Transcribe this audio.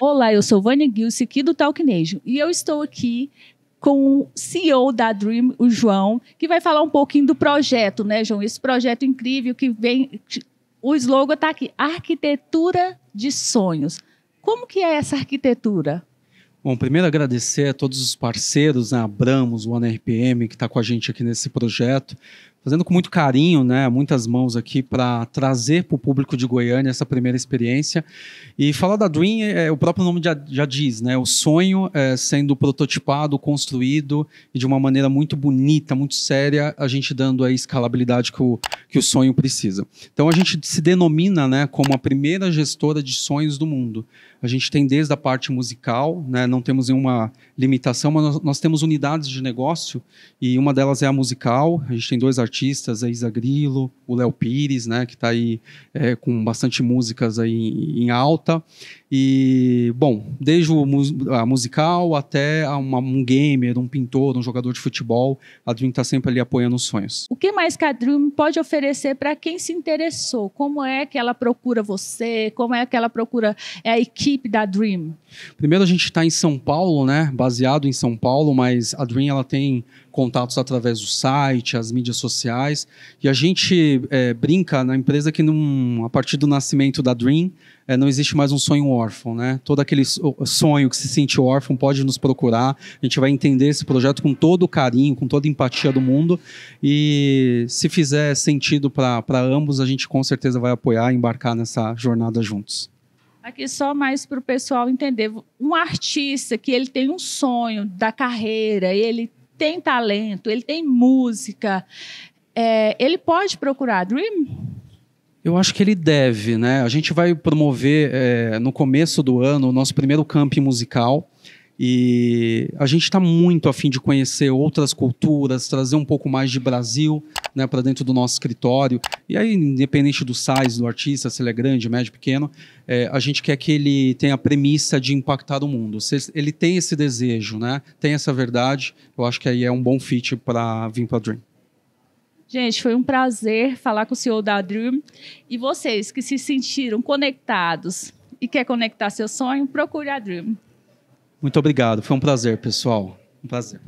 Olá, eu sou Vânia Gilce, aqui do Talkinejo, e eu estou aqui com o CEO da Dream, o João, que vai falar um pouquinho do projeto, né, João? Esse projeto incrível que vem. O slogan está aqui: Arquitetura de Sonhos. Como que é essa arquitetura? Bom, primeiro agradecer a todos os parceiros, né, Abramos, o ANRPM, que está com a gente aqui nesse projeto, fazendo com muito carinho, né, muitas mãos aqui para trazer para o público de Goiânia essa primeira experiência. E falar da Dream, é, o próprio nome já, já diz, né, o sonho é, sendo prototipado, construído e de uma maneira muito bonita, muito séria, a gente dando a escalabilidade que o, que o sonho precisa. Então a gente se denomina, né, como a primeira gestora de sonhos do mundo. A gente tem desde a parte musical, né, não temos nenhuma limitação, mas nós, nós temos unidades de negócio e uma delas é a musical. A gente tem dois artistas artistas, a Isa Grilo, o Léo Pires, né, que está aí é, com bastante músicas aí em alta. E, bom, desde o a musical até a uma, um gamer, um pintor, um jogador de futebol, a Dream está sempre ali apoiando os sonhos. O que mais que a Dream pode oferecer para quem se interessou? Como é que ela procura você? Como é que ela procura é, a equipe da Dream? Primeiro, a gente está em São Paulo, né, baseado em São Paulo, mas a Dream ela tem contatos através do site, as mídias sociais. E a gente é, brinca na empresa que, num, a partir do nascimento da Dream, é, não existe mais um sonho órfão, né? Todo aquele sonho que se sente órfão pode nos procurar. A gente vai entender esse projeto com todo o carinho, com toda a empatia do mundo. E se fizer sentido para ambos, a gente com certeza vai apoiar e embarcar nessa jornada juntos. Aqui só mais para o pessoal entender, um artista que ele tem um sonho da carreira, ele tem talento, ele tem música, é, ele pode procurar Dream? Eu acho que ele deve, né? A gente vai promover é, no começo do ano o nosso primeiro camping musical e a gente está muito afim de conhecer outras culturas, trazer um pouco mais de Brasil né, para dentro do nosso escritório. E aí, independente do size do artista, se ele é grande, médio, pequeno, é, a gente quer que ele tenha a premissa de impactar o mundo. Se ele tem esse desejo, né, tem essa verdade, eu acho que aí é um bom fit para vir para Dream. Gente, foi um prazer falar com o senhor da Dream. E vocês que se sentiram conectados e quer conectar seu sonho, procure a Dream. Muito obrigado. Foi um prazer, pessoal. Um prazer.